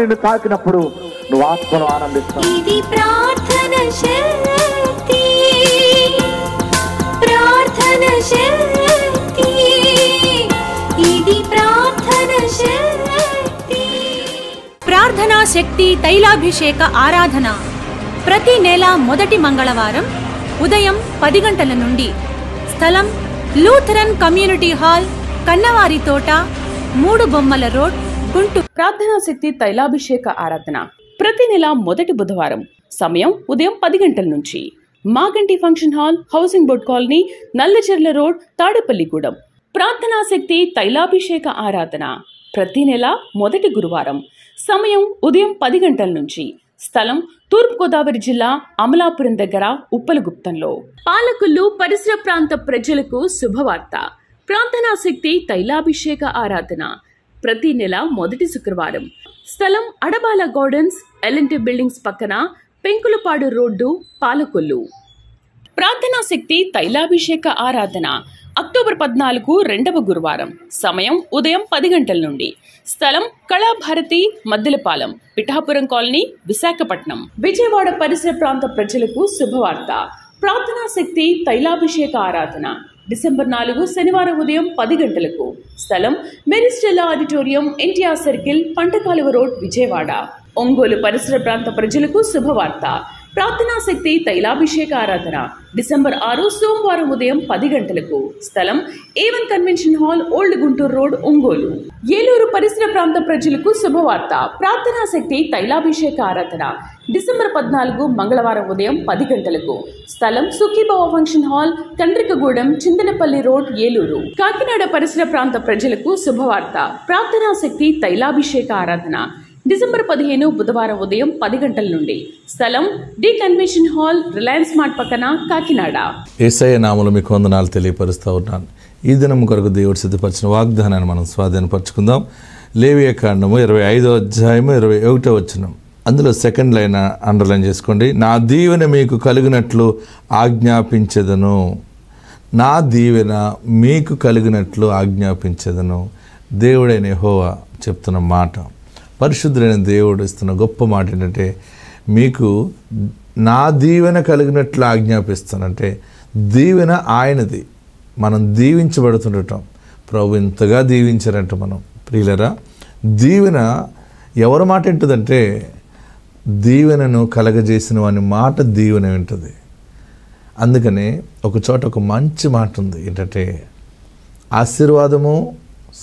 నిన్ను తాకినప్పుడు నువ్వు ఆత్మను ఆనందిస్తావు ప్రార్థనా శక్తి తైలాభిషేక ఆరాధన ప్రతి నెల మొదటి మంగళవారం ఉదయం పది గంటల నుండి స్థలం లూథరన్ కమ్యూనిటీ హాల్ కన్నవారి తోట మూడు బొమ్మల రోడ్ గుంటూరు ప్రార్థనా శక్తి తైలాభిషేక ఆరాధన ప్రతి నెల మొదటి బుధవారం సమయం ఉదయం పది గంటల నుంచి Maganti function hall housing board colony Nallacherla road Tadepalligudem ప్రార్థనా శక్తి తైలాభిషేక ఆరాధన ప్రతి నెల మొదటి గురువారం సమయం ఉదయం పది గంటల నుంచి స్థలం తూర్పుగోదావరి జిల్లా అమలాపురం దగ్గర ఉప్పలగుప్తంలో పాలకులు పరిసర ప్రాంత ప్రజలకు శుభవార్త ప్రార్థనా శక్తి తైలాభిషేక ఆరాధన ప్రతి నెల మొదటి శుక్రవారం స్థలం అడబాల గార్డెన్స్ ఎల్ఎన్టీ బిల్డింగ్స్ పక్కన పెంకులపాడు రోడ్డు పాలకొల్లు ప్రార్థనా శక్తి తైలాభిషేక ఆరాధన అక్టోబర్ పద్నాలుగు రెండవ గురువారం సమయం ఉదయం పది గంటల నుండి స్థలం కళాభారతి మద్దెలపాలెం పిఠాపురం కాలనీ విశాఖపట్నం విజయవాడ పరిసర ప్రాంత ప్రజలకు శుభవార్త ప్రార్థనా శక్తి తైలాభిషేక ఆరాధన డిసెంబర్ నాలుగు శనివారం ఉదయం పది గంటలకు స్థలం మెరిస్టెల్లా ఆడిటోరియం ఎన్టీఆర్ సర్కిల్ పంటకాలువ రోడ్ విజయవాడ ఒంగోలు పరిసర ప్రాంత ప్రజలకు శుభవార్త ప్రార్థనా శక్తి తైలాభిషేక ఆరాధన డిసెంబర్ ఆరు సోమవారం ఉదయం పది గంటలకు స్థలం A one convention hall old Guntur road Ongole Eluru పరిసర ప్రాంత ప్రజలకు శుభవార్త ప్రార్థనా శక్తి తైలాభిషేక ఆరాధన డిసెంబర్ పద్నాలుగు మంగళవారం ఉదయం పది గంటలకు స్థలం Sukhibhava function hall Kandrikagudem Chindanapalli road Eluru Kakinada పరిసర ప్రాంత ప్రజలకు శుభవార్త ప్రార్థనా శక్తి తైలాభిషేక ఆరాధన డిసెంబర్ పదిహేను బుధవారం ఉదయం పది గంటల నుండి స్థలం D convention hall Reliance Mart పక్కన కాకినాడ ఏసయ నామలు మీకు వందనాలు తెలియపరుస్తూ ఉన్నాను ఈ దినం కొరకు దేవుడు సిద్ధపరిచిన వాగ్దానాన్ని మనం స్వాధీనపరచుకుందాం లేవియ కాండము ఇరవై ఐదో అధ్యాయము ఇరవై ఒకటో వచ్చినం అందులో సెకండ్ లైన్ అండర్లైన్ చేసుకోండి నా దీవెన మీకు కలిగినట్లు ఆజ్ఞాపించదను నా దీవెన మీకు కలిగినట్లు ఆజ్ఞాపించదను దేవుడైన హోవా చెప్తున్న మాట పరిశుద్ధులైన దేవుడు ఇస్తున్న గొప్ప మాట ఏంటంటే మీకు నా దీవెన కలిగినట్లు ఆజ్ఞాపిస్తానంటే దీవెన ఆయనది మనం దీవించబడుతుండటం ప్రభు ఇంతగా దీవించారంట మనం ప్రియులరా దీవెన ఎవరి మాట ఏంటంటే దీవెనను కలగజేసిన వాని మాట దీవెన వింటుంది అందుకనే ఒక చోట ఒక మంచి మాట ఉంది ఏంటంటే ఆశీర్వాదము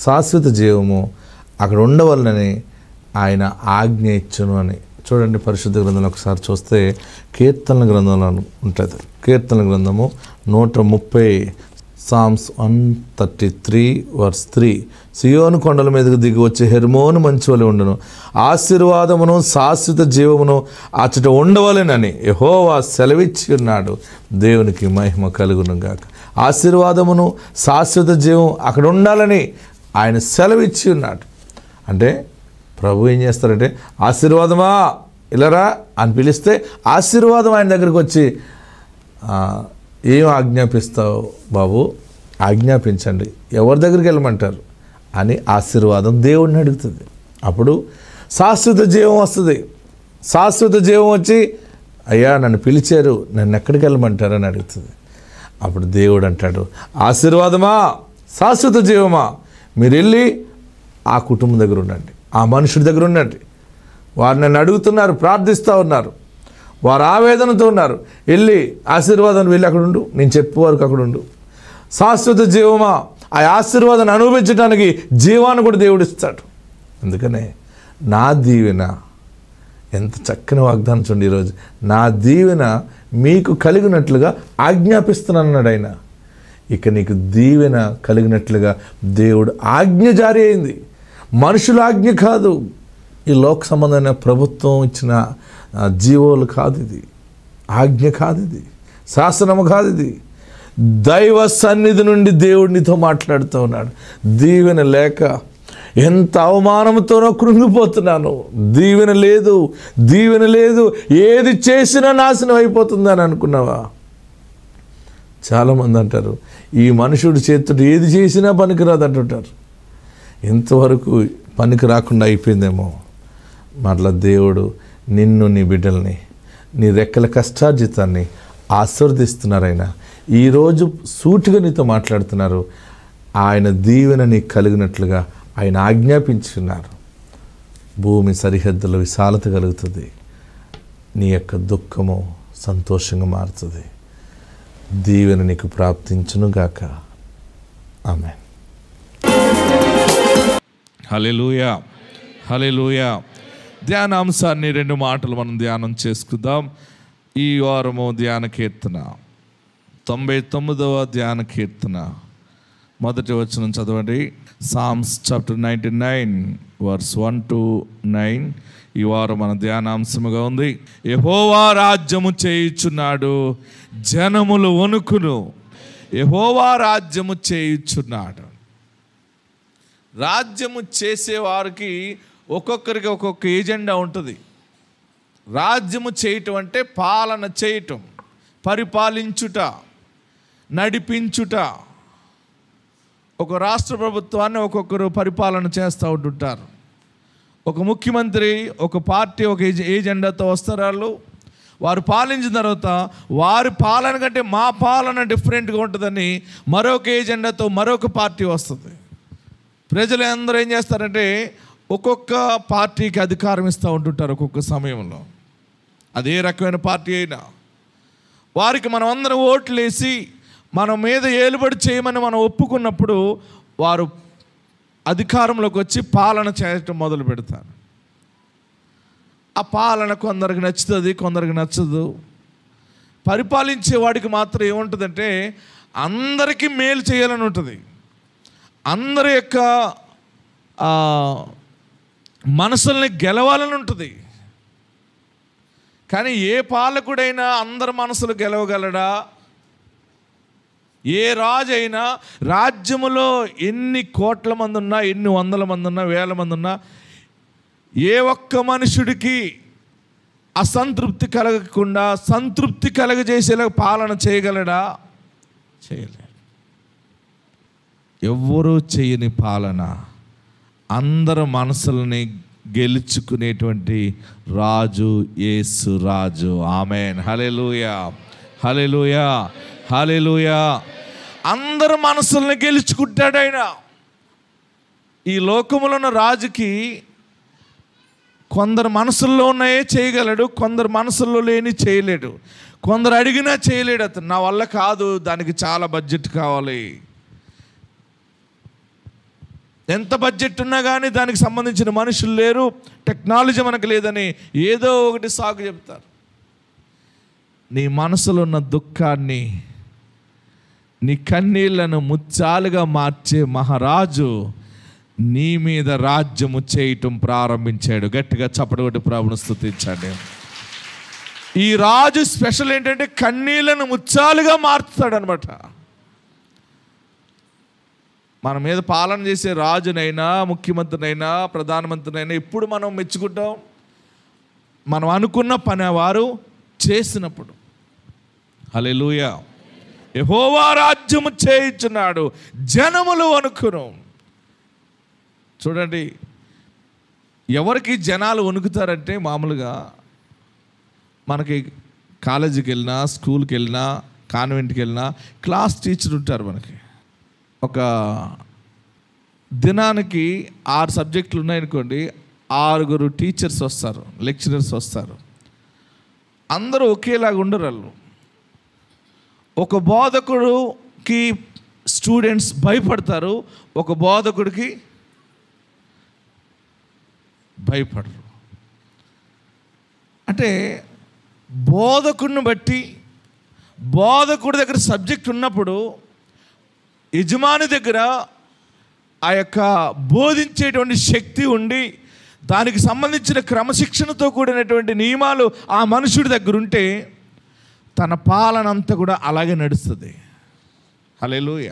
శాశ్వత జీవము అక్కడ ఉండవలనని ఆయన ఆజ్ఞ ఇచ్చను అని చూడండి పరిశుద్ధ గ్రంథంలో ఒకసారి చూస్తే కీర్తన గ్రంథంలో ఉంటుంది కీర్తన గ్రంథము నూట ముప్పై Psalms one thirty three verse three సియోను కొండల మీదకు దిగి వచ్చే హెర్మోను మంచి వలె ఉండను ఆశీర్వాదమును శాశ్వత జీవమును అచ్చట ఉండవలెనని యహోవా సెలవిచ్చి ఉన్నాడు దేవునికి మహిమ కలుగును గాక ఆశీర్వాదమును శాశ్వత జీవం అక్కడ ఉండాలని ఆయన సెలవిచ్చి ఉన్నాడు అంటే ప్రభు ఏం చేస్తారంటే ఆశీర్వాదమా ఇలారా అని పిలిస్తే ఆశీర్వాదం ఆయన దగ్గరికి వచ్చి ఏం ఆజ్ఞాపిస్తావు బాబు ఆజ్ఞాపించండి ఎవరి దగ్గరికి వెళ్ళమంటారు అని ఆశీర్వాదం దేవుడిని అడుగుతుంది అప్పుడు శాశ్వత జీవం వస్తుంది శాశ్వత జీవం వచ్చి అయ్యా నన్ను పిలిచారు నన్ను ఎక్కడికి వెళ్ళమంటారు అని అడుగుతుంది అప్పుడు దేవుడు అంటాడు ఆశీర్వాదమా శాశ్వత జీవమా మీరు వెళ్ళి ఆ కుటుంబం దగ్గర ఉండండి ఆ మనుషుడి దగ్గర ఉన్నట్టు వారు నన్ను అడుగుతున్నారు ప్రార్థిస్తూ ఉన్నారు వారు ఆవేదనతో ఉన్నారు వెళ్ళి ఆశీర్వాదం వెళ్ళి అక్కడ ఉండు నేను చెప్పే వరకు అక్కడ ఉండు శాశ్వత జీవమా ఆ ఆశీర్వాదాన్ని అనుభవించడానికి జీవాన్ని కూడా దేవుడు ఇస్తాడు అందుకనే నా దీవెన ఎంత చక్కని వాగ్దానం చూడండి ఈరోజు నా దీవెన మీకు కలిగినట్లుగా ఆజ్ఞాపిస్తున్నాను అన్నాడు ఆయన ఇక నీకు దీవెన కలిగినట్లుగా దేవుడు ఆజ్ఞ జారీ అయింది ఆజ్ఞ కాదు ఈ లోక సంబంధమైన ప్రభుత్వం ఇచ్చిన జీవోలు కాదు ఇది ఆజ్ఞ కాదు ఇది శాసనము కాదు ఇది దైవ సన్నిధి నుండి దేవుడినితో మాట్లాడుతూ ఉన్నాడు దీవెన లేక ఎంత అవమానంతోనో కృంగిపోతున్నాను దీవెన లేదు దీవెన లేదు ఏది చేసినా నాశనం అయిపోతుందని అనుకున్నావా చాలామంది అంటారు ఈ మనుషుడు చేతుడు ఏది చేసినా పనికిరాదు అంటుంటారు ఇంతవరకు పనికి రాకుండా అయిపోయిందేమో మరలా దేవుడు నిన్ను నీ బిడ్డల్ని నీ రెక్కల కష్టార్జితాన్ని ఆశీర్దిస్తున్నారైనా ఈరోజు సూటిగా నీతో మాట్లాడుతున్నారు ఆయన దీవెన నీకు కలిగినట్లుగా ఆయన ఆజ్ఞాపించున్నారు భూమి సరిహద్దులో విశాలత కలుగుతుంది నీ యొక్క దుఃఖము సంతోషంగా మారుతుంది దీవెన నీకు ప్రాప్తించునుగాక ఆమె హలెలుయా హలెలుయా ధ్యాన అంశాన్ని రెండు మాటలు మనం ధ్యానం చేసుకుందాం ఈ వారము ధ్యాన కీర్తన తొంభై తొమ్మిదవ ధ్యాన కీర్తన మొదటి వచనం చదవండి Psalms chapter ninety nine verse one to nine ఈ వారం మన ధ్యానాంశముగా ఉంది యహోవా రాజ్యము చేయుచున్నాడు జనములు వణుకును యహోవా రాజ్యము చేయుచున్నాడు రాజ్యము చేసేవారికి ఒక్కొక్కరికి ఒక్కొక్క ఏజెండా ఉంటుంది రాజ్యము చేయటం అంటే పాలన చేయటం పరిపాలించుట నడిపించుట ఒక రాష్ట్ర ప్రభుత్వాన్ని ఒక్కొక్కరు పరిపాలన చేస్తూ ఉంటుంటారు ఒక ముఖ్యమంత్రి ఒక పార్టీ ఒక ఏజెండాతో వస్తారు వాళ్ళు వారు పాలించిన తర్వాత వారి పాలన కంటే మా పాలన డిఫరెంట్గా ఉంటుందని మరొక ఏజెండాతో మరొక పార్టీ వస్తుంది ప్రజలు అందరూ ఏం చేస్తారంటే ఒక్కొక్క పార్టీకి అధికారం ఇస్తూ ఉంటుంటారు ఒక్కొక్క సమయంలో అదే రకమైన పార్టీ అయినా వారికి మనం అందరం ఓట్లేసి మన మీద ఏలుబడి చేయమని మనం ఒప్పుకున్నప్పుడు వారు అధికారంలోకి వచ్చి పాలన చేయటం మొదలు పెడతారు ఆ పాలన కొందరికి నచ్చుతుంది కొందరికి నచ్చదు పరిపాలించే వాడికి మాత్రం ఏముంటుందంటే అందరికీ మేలు చేయాలని ఉంటుంది అందరి యొక్క మనసుల్ని గెలవాలని ఉంటుంది కానీ ఏ పాలకుడైనా అందరి మనసులు గెలవగలడా ఏ రాజు అయినా రాజ్యములో ఎన్ని కోట్ల మంది ఉన్నా ఎన్ని వందల మంది ఉన్నా వేల మంది ఉన్నా ఏ ఒక్క మనుషుడికి అసంతృప్తి కలగకుండా సంతృప్తి కలగజేసేలా పాలన చేయగలడా చేయలే ఎవ్వరూ చేయని పాలన అందరి మనసుల్ని గెలుచుకునేటువంటి రాజు ఏసు రాజు ఆమెన్ హలెలుయా హలెలుయా హలెలుయా అందరి మనసుల్ని గెలుచుకుంటాడు ఆయన ఈ లోకములో ఉన్న రాజుకి కొందరు మనసుల్లో ఉన్నాయే చేయగలడు కొందరు మనసుల్లో లేని చేయలేడు కొందరు అడిగినా చేయలేడు అతను నా వల్ల కాదు దానికి చాలా బడ్జెట్ కావాలి ఎంత బడ్జెట్ ఉన్నా కానీ దానికి సంబంధించిన మనుషులు లేరు టెక్నాలజీ మనకు లేదని ఏదో ఒకటి సాగు చెప్తారు నీ మనసులో ఉన్న దుఃఖాన్ని నీ కన్నీళ్లను ముత్యాలుగా మార్చే మహారాజు నీ మీద రాజ్యము చేయటం ప్రారంభించాడు గట్టిగా చప్పటి ప్రభుని స్థుతించండి ఈ రాజు స్పెషల్ ఏంటంటే కన్నీళ్లను ముత్యాలుగా మార్చుతాడు అనమాట మన మీద పాలన చేసే రాజునైనా ముఖ్యమంత్రినైనా ప్రధానమంత్రినైనా ఎప్పుడు మనం మెచ్చుకుంటాం మనం అనుకున్న పని వారు చేసినప్పుడు అలెలుయ యహోవా రాజ్యము చేయించున్నాడు జనములు అనుకును చూడండి ఎవరికి జనాలు వణుకుతారంటే మామూలుగా మనకి కాలేజీకి వెళ్ళినా స్కూల్కి వెళ్ళినా కాన్వెంట్కి వెళ్ళినా క్లాస్ టీచర్ ఉంటారు మనకి ఒక దినానికి ఆరు సబ్జెక్టులు ఉన్నాయనుకోండి ఆరుగురు టీచర్స్ వస్తారు లెక్చరర్స్ వస్తారు అందరూ ఒకేలాగా ఉండరు వాళ్ళు ఒక బోధకుడుకి స్టూడెంట్స్ భయపడతారు ఒక బోధకుడికి భయపడరు అంటే బోధకుడిని బట్టి బోధకుడి దగ్గర సబ్జెక్ట్ ఉన్నప్పుడు యజమాని దగ్గర ఆ యొక్క బోధించేటువంటి శక్తి ఉండి దానికి సంబంధించిన క్రమశిక్షణతో కూడినటువంటి నియమాలు ఆ మనుషుడి దగ్గర ఉంటే తన పాలన అంతా కూడా అలాగే నడుస్తుంది హలేలుయ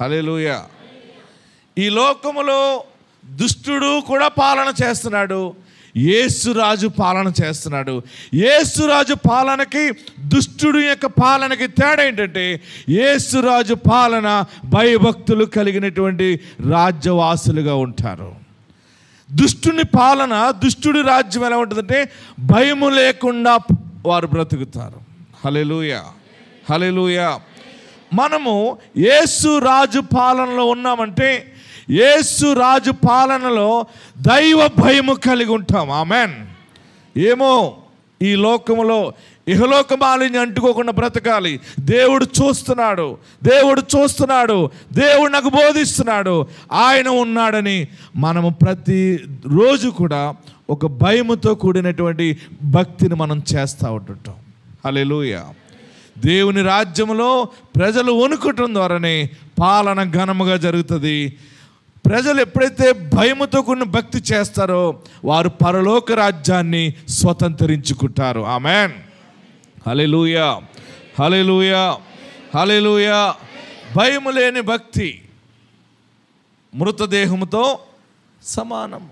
హలేలుయ ఈ లోకములో దుష్టుడు కూడా పాలన చేస్తున్నాడు ఏసురాజు పాలన చేస్తున్నాడు ఏసురాజు పాలనకి దుష్టుడు యొక్క పాలనకి తేడా ఏంటంటే ఏసురాజు పాలన భయభక్తులు కలిగినటువంటి రాజ్యవాసులుగా ఉంటారు దుష్టుని పాలన దుష్టుడి రాజ్యం ఎలా ఉంటుందంటే భయము లేకుండా వారు బ్రతుకుతారు హలెలుయ హలెలుయ మనము ఏసు రాజు పాలనలో ఉన్నామంటే యేసు రాజు పాలనలో దైవ భయము కలిగి ఉంటాం ఆమెన్ ఏమో ఈ లోకంలో ఇహలోక మాలిని అంటుకోకుండా బ్రతకాలి దేవుడు చూస్తున్నాడు దేవుడు చూస్తున్నాడు దేవుడు నాకు బోధిస్తున్నాడు ఆయన ఉన్నాడని మనము ప్రతి రోజు కూడా ఒక భయముతో కూడినటువంటి భక్తిని మనం చేస్తూ ఉంటుంటాం అలెలుయ దేవుని రాజ్యంలో ప్రజలు వణుకుటం ద్వారానే పాలన ఘనముగా జరుగుతుంది ప్రజలు ఎప్పుడైతే భయముతో కూడిన భక్తి చేస్తారో వారు పరలోక రాజ్యాన్ని స్వతంత్రించుకుంటారు ఆమెన్ హలెలూయా హలెలూయా హలెలూయా భయము లేని భక్తి మృతదేహముతో సమానం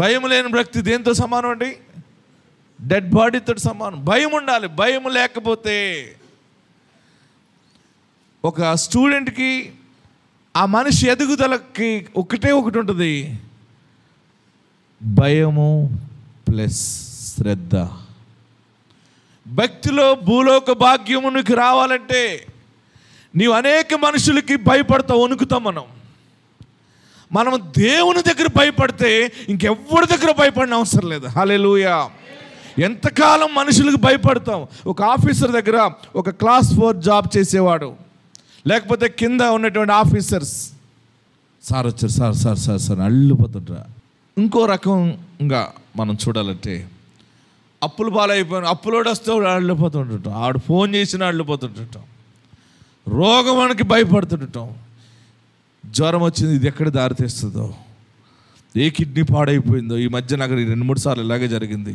భయం లేని భక్తి దేంతో సమానం అండి డెడ్ బాడీతో సమానం భయం ఉండాలి భయం లేకపోతే ఒక స్టూడెంట్కి ఆ మనిషి ఎదుగుదలకి ఒకటే ఒకటి ఉంటుంది భయము ప్లస్ శ్రద్ధ భక్తిలో భూలోక భాగ్యము నీకు రావాలంటే నీవు అనేక మనుషులకి భయపడతావు వణుకుతాం మనం మనం దేవుని దగ్గర భయపడితే ఇంకెవ్వరి దగ్గర భయపడిన అవసరం లేదు హలెలుయా ఎంతకాలం మనుషులకు భయపడతాం ఒక ఆఫీసర్ దగ్గర ఒక క్లాస్ ఫోర్ జాబ్ చేసేవాడు లేకపోతే కింద ఉన్నటువంటి ఆఫీసర్స్ సార్ వచ్చారు సార్ సార్ సార్ సార్ అల్లిపోతుంటారా ఇంకో రకంగా మనం చూడాలంటే అప్పులు పాలైపోయిన అప్పులు వస్తే అల్లిపోతుంటుంటాం ఆడు ఫోన్ చేసిన అల్లిపోతుంటుంటాం రోగమానికి భయపడుతుంటాం జ్వరం వచ్చింది ఇది ఎక్కడ దారితీస్తుందో ఏ కిడ్నీ పాడైపోయిందో ఈ మధ్య నాకు రెండు మూడు సార్లు ఇలాగే జరిగింది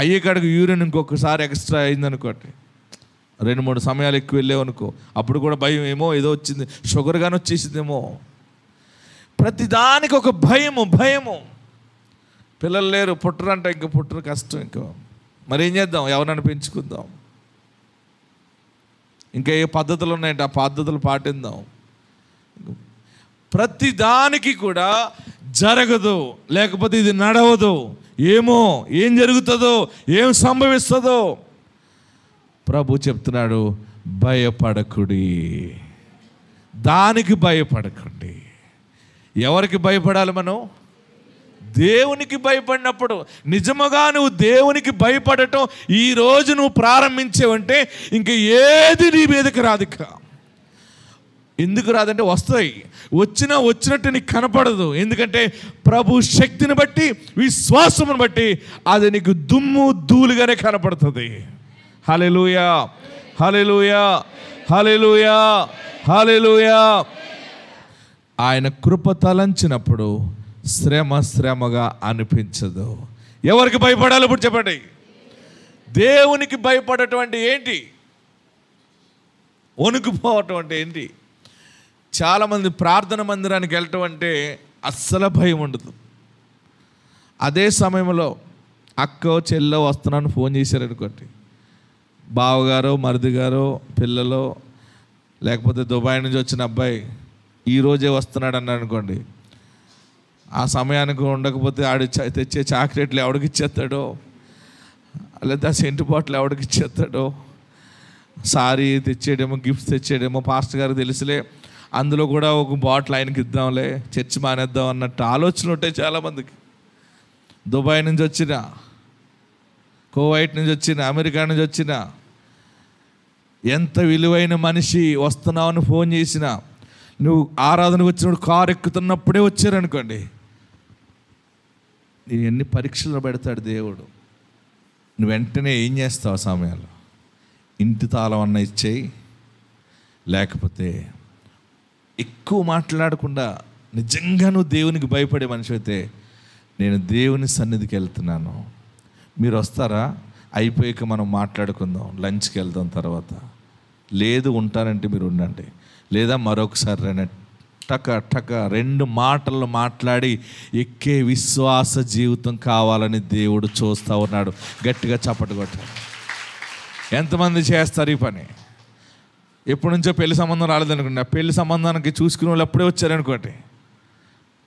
అయ్యే కాడికి యూరిన్ ఇంకొకసారి ఎక్స్ట్రా అయిందనుకోండి రెండు మూడు సమయాలు ఎక్కువ వెళ్ళేవనుకో అప్పుడు కూడా భయం ఏమో ఏదో వచ్చింది షుగర్ కానీ వచ్చేసిందేమో ప్రతిదానికి ఒక భయము భయము పిల్లలు లేరు పుట్టరంట ఇంకా పుట్టరు కష్టం ఇంకా మరి ఏం చేద్దాం ఎవరన్నా పెంచుకుందాం ఇంకా ఏ పద్ధతులు ఉన్నాయంటే ఆ పద్ధతులు పాటిద్దాం ప్రతిదానికి కూడా జరగదు లేకపోతే ఇది నడవదు ఏమో ఏం జరుగుతుందో ఏం సంభవిస్తుందో ప్రభు చెప్తున్నాడు భయపడకుడి దానికి భయపడకండి ఎవరికి భయపడాలి మనం దేవునికి భయపడినప్పుడు నిజముగా నువ్వు దేవునికి భయపడటం ఈరోజు నువ్వు ప్రారంభించేవంటే ఇంక ఏది నీ మీదకి రాదు ఎందుకు రాదంటే వస్తాయి వచ్చినా వచ్చినట్టు నీకు కనపడదు ఎందుకంటే ప్రభు శక్తిని బట్టి విశ్వాసమును బట్టి అది నీకు దుమ్ము దూలుగానే కనపడుతుంది హలెలుయా హలెలుయా హలెలుయా హలెలుయా ఆయన కృప తలంచినప్పుడు శ్రమ శ్రమగా అనిపించదు ఎవరికి భయపడాలి ఇప్పుడు చెప్పండి దేవునికి భయపడటువంటి ఏంటి వణుకుపోవటం అంటే ఏంటి చాలామంది ప్రార్థన మందిరానికి వెళ్ళటం అంటే అస్సలు భయం ఉండదు అదే సమయంలో అక్కో చెల్లో వస్తున్నాను ఫోన్ చేశారనుకోండి బావగారు మరిది గారు పిల్లలు లేకపోతే దుబాయ్ నుంచి వచ్చిన అబ్బాయి ఈరోజే వస్తున్నాడు అన్నాడు అనుకోండి ఆ సమయానికి ఉండకపోతే ఆడు తెచ్చే చాక్లెట్లు ఎవడికి ఇచ్చేస్తాడో లేదా సెంటు బాటిల్ ఎవడికి ఇచ్చేస్తాడో సారీ తెచ్చేయడేమో గిఫ్ట్స్ తెచ్చేయడేమో పాస్టర్ గారు తెలుసులే అందులో కూడా ఒక బాటిల్ ఆయనకి ఇద్దాంలే చర్చి మానేద్దాం అన్నట్టు ఆలోచనలు ఉంటాయి చాలామందికి దుబాయ్ నుంచి వచ్చిన కువైట్ నుంచి వచ్చిన అమెరికా నుంచి వచ్చిన ఎంత విలువైన మనిషి వస్తున్నావని ఫోన్ చేసిన నువ్వు ఆరాధనకు వచ్చినప్పుడు కారు ఎక్కుతున్నప్పుడే వచ్చారనుకోండి నేను ఎన్ని పరీక్షలు పెడతాడు దేవుడు నువ్వు వెంటనే ఏం చేస్తావు ఆ సమయంలో ఇంటి తాళం అన్న ఇచ్చేయి లేకపోతే ఎక్కువ మాట్లాడకుండా నిజంగా నువ్వు దేవునికి భయపడే మనిషి అయితే నేను దేవుని సన్నిధికి వెళ్తున్నాను మీరు వస్తారా అయిపోయాక మనం మాట్లాడుకుందాం లంచ్కి వెళ్దాం తర్వాత లేదు ఉంటానంటే మీరు ఉండండి లేదా మరొకసారి రెండు టక టక రెండు మాటలు మాట్లాడి ఎక్కే విశ్వాస జీవితం కావాలని దేవుడు చూస్తూ ఉన్నాడు గట్టిగా చప్పటి కొట్టాడు ఎంతమంది చేస్తారు ఈ పని ఎప్పటి నుంచో పెళ్లి సంబంధం రాలేదనుకోండి ఆ పెళ్లి సంబంధానికి చూసుకునే వాళ్ళు అప్పుడే వచ్చారనుకోండి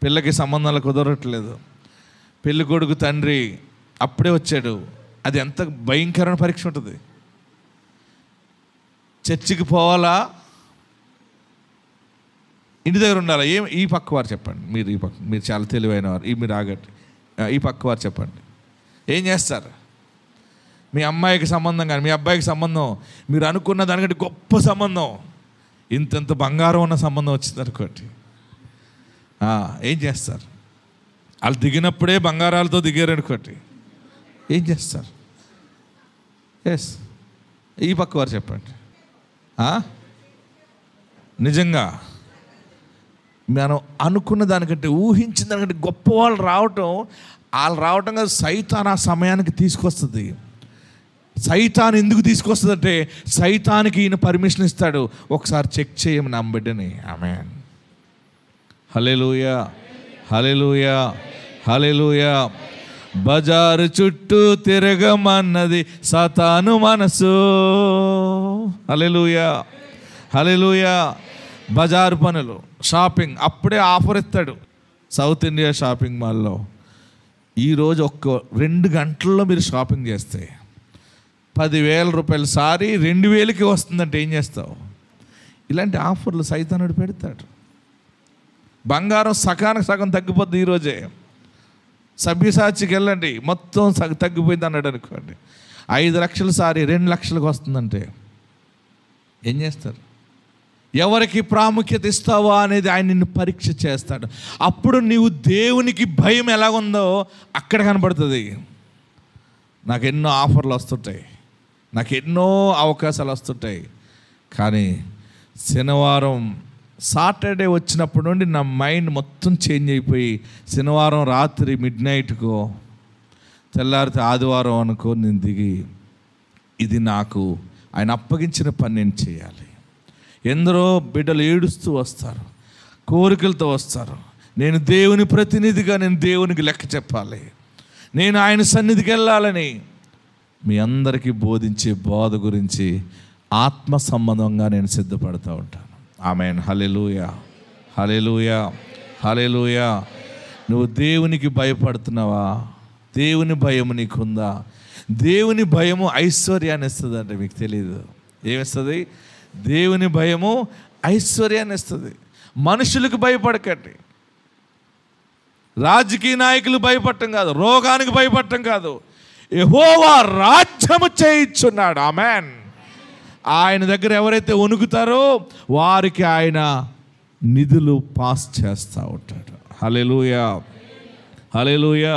పిల్లకి సంబంధాలు కుదరట్లేదు పెళ్ళికొడుకు తండ్రి అప్పుడే వచ్చాడు అది ఎంత భయంకరమైన పరీక్ష ఉంటుంది చర్చికి పోవాలా ఇంటి దగ్గర ఉండాలా ఏం ఈ పక్క వారు చెప్పండి మీరు ఈ పక్క మీరు చాలా తెలివైన వారు ఈ మీరు ఆగట్టి ఈ పక్క వారు చెప్పండి ఏం చేస్తారు మీ అమ్మాయికి సంబంధం కానీ మీ అబ్బాయికి సంబంధం మీరు అనుకున్న దానికంటే గొప్ప సంబంధం ఇంతంత బంగారం ఉన్న సంబంధం వచ్చింది అనుకోటి ఏం చేస్తారు వాళ్ళు దిగినప్పుడే బంగారాలతో దిగారు అనుకోటి ఏం చేస్తారు ఎస్ ఈ పక్క వారు చెప్పండి నిజంగా మనం అనుకున్న దానికంటే ఊహించిన దానికంటే గొప్ప వాళ్ళు రావటం వాళ్ళు రావటం కాదు సైతాన్ ఆ సమయానికి తీసుకొస్తుంది సైతాన్ ఎందుకు తీసుకొస్తుందంటే సైతానికి ఈయన పర్మిషన్ ఇస్తాడు ఒకసారి చెక్ చేయము నా బిడ్డని ఆమె హలే లూయా హలే లూయా హలే లూయా బజారు చుట్టూ తిరగమన్నది సతాను మనసు హలెలుయా హలెలుయా బజారు పనులు షాపింగ్ అప్పుడే ఆఫర్ ఇస్తాడు సౌత్ ఇండియా షాపింగ్ మాల్లో ఈరోజు ఒక్క రెండు గంటల్లో మీరు షాపింగ్ చేస్తే పదివేల రూపాయల సారీ రెండు వేలకి వస్తుందంటే ఏం చేస్తావు ఇలాంటి ఆఫర్లు సైతానుడు పెడతాడు బంగారం సగానికి సగం తగ్గిపోద్ది ఈరోజే సభ్యసాచికి వెళ్ళండి మొత్తం తగ్గిపోయింది అన్నాడు అనుకోండి ఐదు లక్షలు సారీ రెండు లక్షలకు వస్తుందంటే ఏం చేస్తారు ఎవరికి ప్రాముఖ్యత ఇస్తావా అనేది ఆయన నిన్ను పరీక్ష చేస్తాడు అప్పుడు నీవు దేవునికి భయం ఎలాగుందో అక్కడ కనబడుతుంది నాకు ఎన్నో ఆఫర్లు వస్తుంటాయి నాకు ఎన్నో అవకాశాలు వస్తుంటాయి కానీ శనివారం సాటర్డే వచ్చినప్పటి నుండి నా మైండ్ మొత్తం చేంజ్ అయిపోయి శనివారం రాత్రి మిడ్ నైట్కు తెల్లారితే ఆదివారం అనుకో నేను దిగి ఇది నాకు ఆయన అప్పగించిన పని నేను చేయాలి ఎందరో బిడ్డలు ఏడుస్తూ వస్తారు కోరికలతో వస్తారు నేను దేవుని ప్రతినిధిగా నేను దేవునికి లెక్క చెప్పాలి నేను ఆయన సన్నిధికి వెళ్ళాలని మీ అందరికీ బోధించే బోధ గురించి ఆత్మ సంబంధంగా నేను సిద్ధపడుతూ ఉంటాను ఆమెన్ హలెలుయ హలెలుయ హలెలుయ నువ్వు దేవునికి భయపడుతున్నావా దేవుని భయం నీకుందా దేవుని భయము ఐశ్వర్యాన్ని ఇస్తుంది అంటే మీకు తెలియదు ఏమిస్తుంది దేవుని భయము ఐశ్వర్యాన్ని ఇస్తుంది మనుషులకు భయపడకండి రాజకీయ నాయకులు భయపడటం కాదు రోగానికి భయపడటం కాదు ఎహోవా రాజ్యము చేయించున్నాడు ఆమెన్ ఆయన దగ్గర ఎవరైతే వణుకుతారో వారికి ఆయన నిధులు పాస్ చేస్తూ ఉంటాడు హలేలుయా హలేలుయా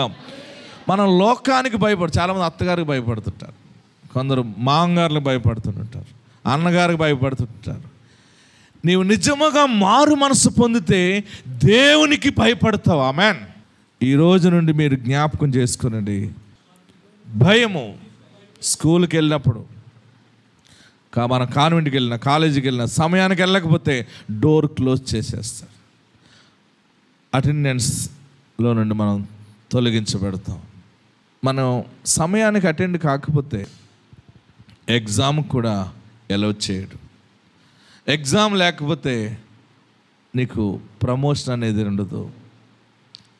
మనం లోకానికి భయపడు చాలామంది అత్తగారికి భయపడుతుంటారు కొందరు మామగారులకు భయపడుతుంటారు అన్నగారికి భయపడుతుంటారు నీవు నిజముగా మారు మనసు పొందితే దేవునికి భయపడతావు ఆమెన్ ఈ రోజు నుండి మీరు జ్ఞాపకం చేసుకునండి భయము స్కూల్కి వెళ్ళినప్పుడు మనం కాన్వెంట్కి వెళ్ళిన కాలేజీకి వెళ్ళిన సమయానికి వెళ్ళకపోతే డోర్ క్లోజ్ చేసేస్తారు అటెండెన్స్లో నుండి మనం తొలగించబెడతాం మనం సమయానికి అటెండ్ కాకపోతే ఎగ్జామ్ కూడా ఎలవ్ చేయడు ఎగ్జామ్ లేకపోతే నీకు ప్రమోషన్ అనేది ఉండదు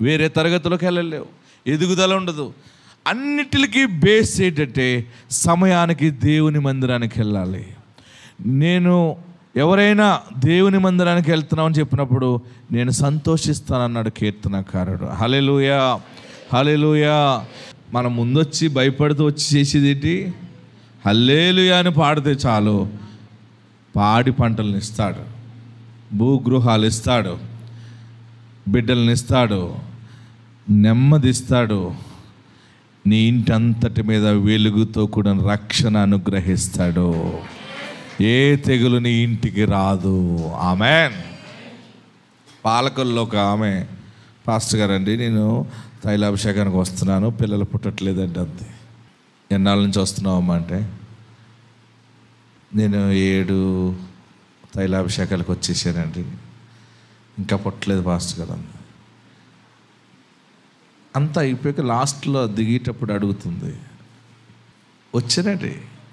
వేరే తరగతిలోకి వెళ్ళలేవు ఎదుగుదల ఉండదు అన్నిటికి బేస్ ఏంటంటే సమయానికి దేవుని మందిరానికి వెళ్ళాలి నేను ఎవరైనా దేవుని మందిరానికి వెళ్తున్నామని చెప్పినప్పుడు నేను సంతోషిస్తానన్నాడు కీర్తనకారుడు హలెలుయా హలెలుయా మనం ముందొచ్చి భయపడుతూ వచ్చి చేసేది ఏంటి హల్లేలుయా అని పాడితే చాలు పాడి పంటలను ఇస్తాడు భూగృహాలు ఇస్తాడు బిడ్డలను ఇస్తాడు నెమ్మదిస్తాడు నీ ఇంటంతటి మీద వెలుగుతో కూడిన రక్షణ అనుగ్రహిస్తాడు ఏ తెగులు నీ ఇంటికి రాదు ఆమె పాలకుల్లో ఒక ఆమె పాస్టర్ గారండి నేను తైలాభిషేకానికి వస్తున్నాను పిల్లలు పుట్టట్లేదండి అంతే ఎన్నాళ్ళ నుంచి వస్తున్నావమ్మా అంటే నేను ఏడు తైలాభిషేకాలకు వచ్చేసానండి ఇంకా పుట్టలేదు పాస్టర్ గారు అంతా అయిపోయాక లాస్ట్లో దిగేటప్పుడు అడుగుతుంది వచ్చారండి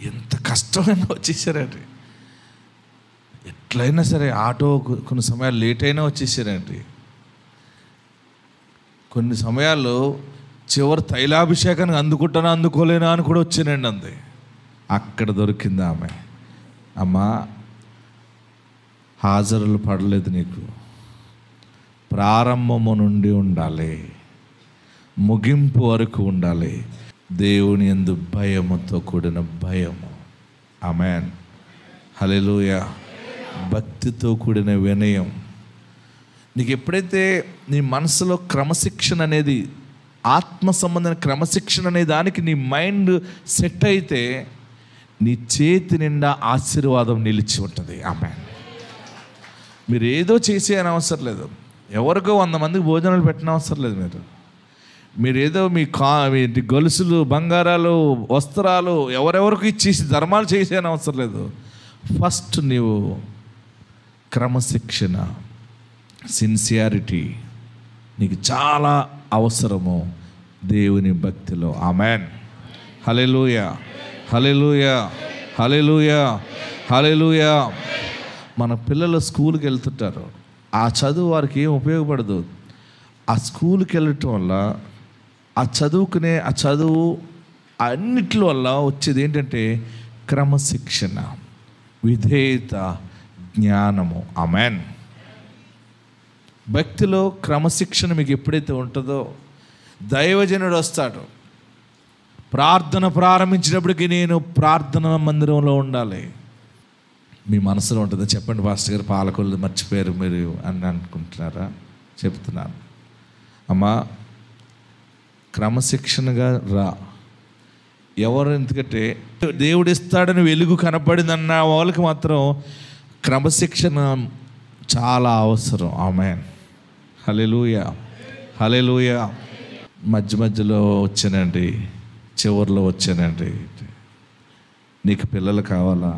ఎంత కష్టమైనా వచ్చేసారండి ఎట్లయినా సరే ఆటో కొన్ని సమయాలు లేట్ అయినా వచ్చేసారండి కొన్ని సమయాల్లో చివరి తైలాభిషేకానికి అందుకుంటానా అందుకోలేనా అని కూడా వచ్చానండి అంది అక్కడ దొరికింది ఆమె అమ్మా హాజరులు పడలేదు నీకు ప్రారంభము నుండి ఉండాలి ముగింపు వరకు ఉండాలి దేవుని ఎందు భయముతో కూడిన భయము అమెన్ హలెలుయ భక్తితో కూడిన వినయం నీకు ఎప్పుడైతే నీ మనసులో క్రమశిక్షణ అనేది ఆత్మ సంబంధమైన క్రమశిక్షణ అనే దానికి నీ మైండ్ సెట్ అయితే నీ చేతి నిండా ఆశీర్వాదం నిలిచి ఉంటుంది ఆమె మీరు ఏదో చేసే అవసరం లేదు ఎవరికో వంద మందికి భోజనాలు పెట్టిన అవసరం లేదు మీరు మీరు ఏదో మీ కా మీ గొలుసులు బంగారాలు వస్త్రాలు ఎవరెవరికి ఇచ్చేసి ధర్మాలు చేసే అవసరం లేదు ఫస్ట్ నీవు క్రమశిక్షణ సిన్సియారిటీ నీకు చాలా అవసరము దేవుని భక్తిలో man hallelujah hallelujah hallelujah hallelujah మన పిల్లలు స్కూల్కి వెళ్తుంటారు ఆ చదువు వారికి ఏం ఉపయోగపడదు ఆ స్కూల్కి వెళ్ళటం వల్ల ఆ చదువుకునే ఆ చదువు అన్నిట్ల వల్ల వచ్చేది ఏంటంటే క్రమశిక్షణ విధేయత జ్ఞానము అమెన్ భక్తిలో క్రమశిక్షణ మీకు ఎప్పుడైతే ఉంటుందో దైవజనుడు వస్తాడు ప్రార్థన ప్రారంభించినప్పటికీ నేను ప్రార్థన మందిరంలో ఉండాలి మీ మనసులో ఉంటుందా చెప్పండి పాస్టర్ గారు పాలకొల్లు మర్చిపోయారు మీరు అని అనుకుంటున్నారా చెప్తున్నాను అమ్మా క్రమశిక్షణగా రా ఎవరు ఎందుకంటే దేవుడు ఇస్తాడని వెలుగు అన్న వాళ్ళకి మాత్రం క్రమశిక్షణ చాలా అవసరం ఆమె హలెలుయ హలెలుయ మధ్య మధ్యలో వచ్చానండి చివరిలో వచ్చానండి నీకు పిల్లలు కావాలా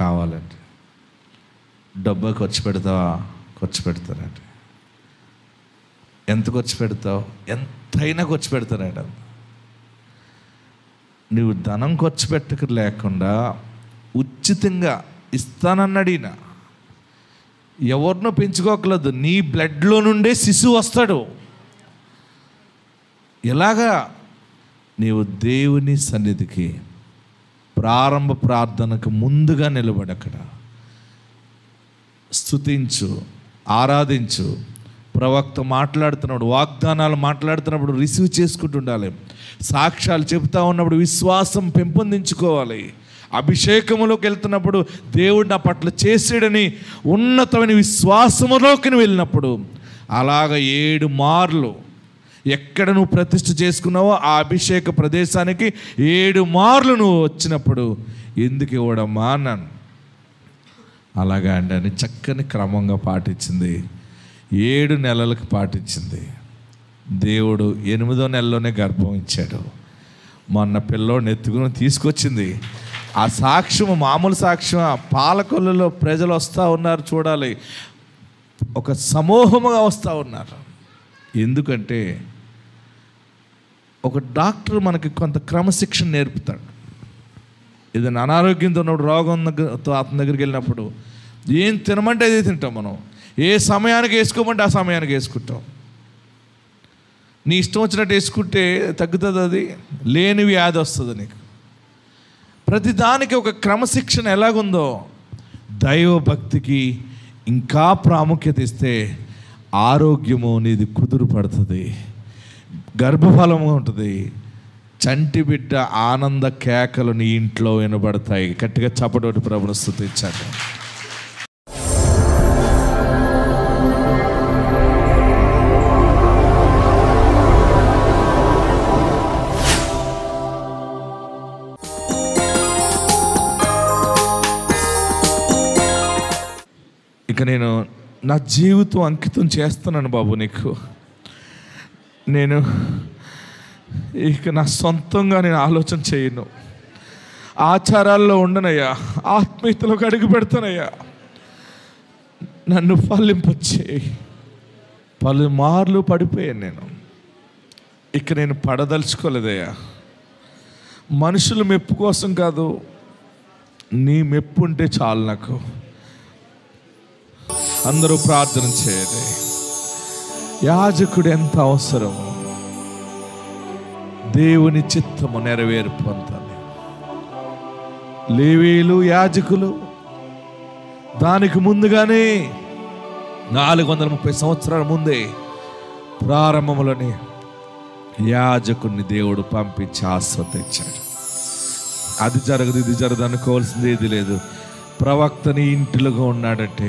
కావాలండి డబ్బా ఖర్చు పెడతావా ఖర్చు పెడతానండి ఎంత ఖర్చు పెడతావు ఎంతైనా ఖర్చు పెడతానండి నువ్వు ధనం ఖర్చు పెట్టక లేకుండా ఉచితంగా ఇస్తానన్నాడు ఈయన ఎవరినో పెంచుకోకలేదు నీ బ్లడ్లో నుండే శిశువు వస్తాడు ఎలాగా నీవు దేవుని సన్నిధికి ప్రారంభ ప్రార్థనకు ముందుగా నిలబడి అక్కడ స్థుతించు ఆరాధించు ప్రవక్త మాట్లాడుతున్నప్పుడు వాగ్దానాలు మాట్లాడుతున్నప్పుడు రిసీవ్ చేసుకుంటుండాలి సాక్ష్యాలు చెప్తా ఉన్నప్పుడు విశ్వాసం పెంపొందించుకోవాలి అభిషేకములోకి వెళ్తున్నప్పుడు దేవుడు నా పట్ల చేసాడని ఉన్నతమైన విశ్వాసములోకి వెళ్ళినప్పుడు అలాగ ఏడు మార్లు ఎక్కడ నువ్వు ప్రతిష్ఠ చేసుకున్నావో ఆ అభిషేక ప్రదేశానికి ఏడు మార్లు నువ్వు వచ్చినప్పుడు ఎందుకు ఇవ్వడమ్మా అన్నాను అలాగా అండి అని చక్కని క్రమంగా పాటించింది ఏడు నెలలకు పాటించింది దేవుడు ఎనిమిదో నెలలోనే గర్భం ఇచ్చాడు మొన్న పిల్లోడిని ఎత్తుకుని తీసుకొచ్చింది ఆ సాక్ష్యం మామూలు సాక్ష్యం పాలకొల్లులో ప్రజలు వస్తూ ఉన్నారు చూడాలి ఒక సమూహముగా వస్తూ ఉన్నారు ఎందుకంటే ఒక డాక్టర్ మనకి కొంత క్రమశిక్షణ నేర్పుతాడు ఏదైనా అనారోగ్యంతో ఉన్నప్పుడు రోగం అతని దగ్గరికి వెళ్ళినప్పుడు ఏం తినమంటే అదే తింటాం మనం ఏ సమయానికి వేసుకోమంటే ఆ సమయానికి వేసుకుంటాం నీ ఇష్టం వచ్చినట్టు వేసుకుంటే తగ్గుతుంది అది లేని వ్యాధి వస్తుంది నీకు ప్రతిదానికి ఒక క్రమశిక్షణ ఎలాగుందో దైవభక్తికి ఇంకా ప్రాముఖ్యత ఇస్తే ఆరోగ్యము అనేది కుదురు పడుతుంది గర్భఫలము ఉంటుంది చంటి బిడ్డ ఆనంద కేకలు నీ ఇంట్లో వినబడతాయి గట్టిగా చప్పటి ప్రభుని ఇచ్చాక నేను నా జీవితం అంకితం చేస్తున్నాను బాబు నీకు నేను ఇక నా సొంతంగా నేను ఆలోచన చేయను ఆచారాల్లో ఉండనయ్యా ఆత్మీయతలోకి అడుగు పెడతానయ్యా నన్ను ఫలింపచ్చేయి పలుమార్లు పడిపోయాను నేను ఇక నేను పడదలుచుకోలేదయ్యా మనుషుల మెప్పు కోసం కాదు నీ మెప్పు ఉంటే చాలు నాకు అందరూ ప్రార్థన చేయండి యాజకుడు ఎంత అవసరమో దేవుని చిత్తము నెరవేరు పొందాలి లేవీలు యాజకులు దానికి ముందుగానే నాలుగు వందల ముప్పై సంవత్సరాల ముందే ప్రారంభములని యాజకుడిని దేవుడు పంపించి ఆస్వాదించాడు అది జరగదు ఇది జరగదు అనుకోవాల్సింది ఏది లేదు ప్రవక్తని ఇంటిలోగా ఉన్నాడంటే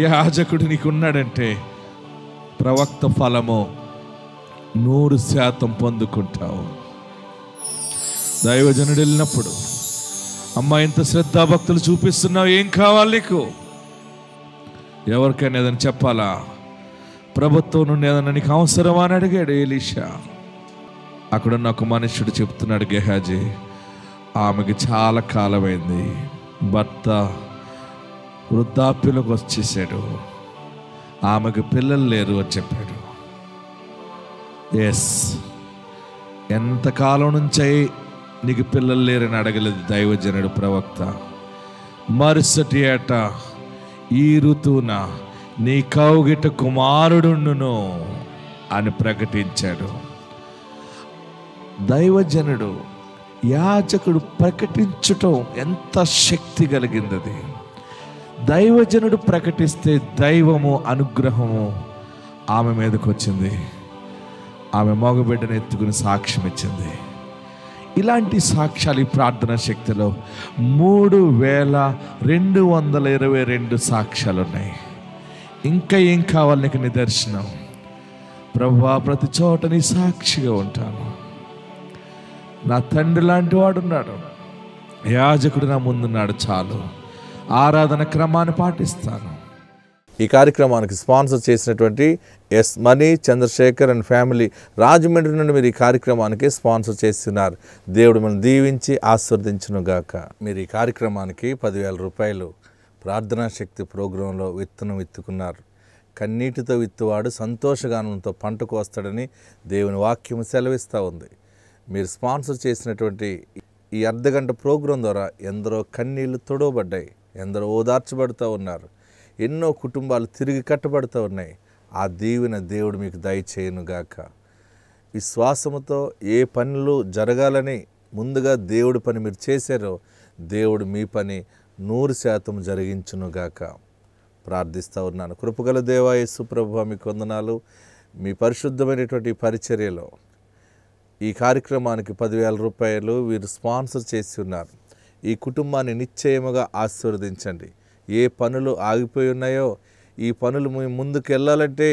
యాజకుడు నీకున్నాడంటే ప్రవక్త ఫలము నూరు శాతం పొందుకుంటావు దైవజనుడు వెళ్ళినప్పుడు అమ్మ ఇంత శ్రద్ధాభక్తులు చూపిస్తున్నావు ఏం కావాలి నీకు ఎవరికైనా ఏదైనా చెప్పాలా ప్రభుత్వం నుండి ఏదైనా నీకు అవసరమా అని అడిగాడు ఏలీషా ఉన్న ఒక మనుషుడు చెప్తున్నాడు గెహాజీ ఆమెకి చాలా కాలమైంది భర్త వృద్ధాప్యులకు వచ్చేసాడు ఆమెకు పిల్లలు లేరు అని చెప్పాడు ఎస్ ఎంతకాలం నుంచై నీకు పిల్లలు లేరని అడగలేదు దైవజనుడు ప్రవక్త మరుసటి ఏట ఈ ఋతువున నీ కౌగిట కుమారుడును అని ప్రకటించాడు దైవజనుడు యాచకుడు ప్రకటించటం ఎంత శక్తి కలిగిందది దైవజనుడు ప్రకటిస్తే దైవము అనుగ్రహము ఆమె మీదకు వచ్చింది ఆమె మగబిడ్డను ఎత్తుకుని సాక్ష్యం ఇచ్చింది ఇలాంటి సాక్ష్యాలు ఈ ప్రార్థన శక్తిలో మూడు వేల రెండు వందల ఇరవై రెండు సాక్ష్యాలు ఉన్నాయి ఇంకా ఏం కావాలి నీకు నిదర్శనం ప్రభా ప్రతి చోట నీ సాక్షిగా ఉంటాను నా తండ్రి లాంటి వాడున్నాడు యాజకుడు నా ముందున్నాడు చాలు ఆరాధన క్రమాన్ని పాటిస్తాను ఈ కార్యక్రమానికి స్పాన్సర్ చేసినటువంటి S Mani Chandrasekhar and family Rajahmundry నుండి మీరు ఈ కార్యక్రమానికి స్పాన్సర్ చేస్తున్నారు దేవుడు మనం దీవించి ఆస్వాదించునుగాక మీరు ఈ కార్యక్రమానికి పదివేల రూపాయలు ప్రార్థనా శక్తి ప్రోగ్రాంలో విత్తనం విత్తుకున్నారు కన్నీటితో విత్తువాడు సంతోషగానంతో పంటకు వస్తాడని దేవుని వాక్యం సెలవిస్తూ ఉంది మీరు స్పాన్సర్ చేసినటువంటి ఈ అర్ధగంట ప్రోగ్రాం ద్వారా ఎందరో కన్నీళ్లు తొడవబడ్డాయి ఎందరో ఓదార్చబడుతూ ఉన్నారు ఎన్నో కుటుంబాలు తిరిగి కట్టబడుతూ ఉన్నాయి ఆ దీవిన దేవుడు మీకు దయచేయనుగాక విశ్వాసముతో ఏ పనులు జరగాలని ముందుగా దేవుడి పని మీరు చేశారో దేవుడు మీ పని నూరు శాతం జరిగించునుగాక ప్రార్థిస్తూ ఉన్నాను కృపగల దేవాయసు ప్రభు మీ కొందనాలు మీ పరిశుద్ధమైనటువంటి పరిచర్యలో ఈ కార్యక్రమానికి పదివేల రూపాయలు వీరు స్పాన్సర్ చేసి ఉన్నారు ఈ కుటుంబాన్ని నిశ్చయముగా ఆశీర్వదించండి ఏ పనులు ఆగిపోయి ఉన్నాయో ఈ పనులు మేము ముందుకు వెళ్ళాలంటే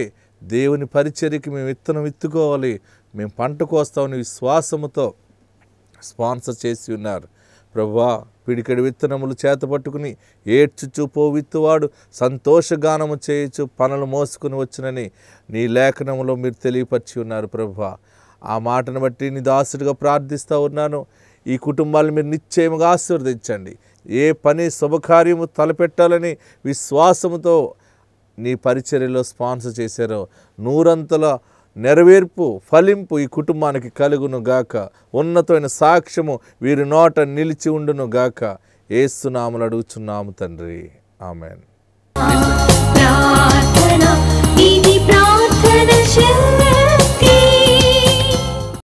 దేవుని పరిచర్యకి మేము విత్తనం విత్తుకోవాలి మేము పంట కోస్తామని విశ్వాసముతో స్పాన్సర్ చేసి ఉన్నారు ప్రభా పిడికడి విత్తనములు చేత పట్టుకుని ఏడ్చుచు పో విత్తువాడు సంతోషగానము చేయొచ్చు పనులు మోసుకుని వచ్చినని నీ లేఖనములో మీరు తెలియపరిచి ఉన్నారు ప్రభా ఆ మాటను బట్టి నీ దాసుడిగా ప్రార్థిస్తూ ఉన్నాను ఈ కుటుంబాలను మీరు నిశ్చయముగా ఆశీర్వదించండి ఏ పని శుభకార్యము తలపెట్టాలని విశ్వాసముతో నీ పరిచర్యలో స్పాన్సర్ చేశారో నూరంతల నెరవేర్పు ఫలింపు ఈ కుటుంబానికి కలుగును గాక ఉన్నతమైన సాక్ష్యము వీరి నోట నిలిచి ఉండును గాక ఏస్తున్నాములు అడుగుచున్నాము తండ్రి ఆమె ప్రార్థన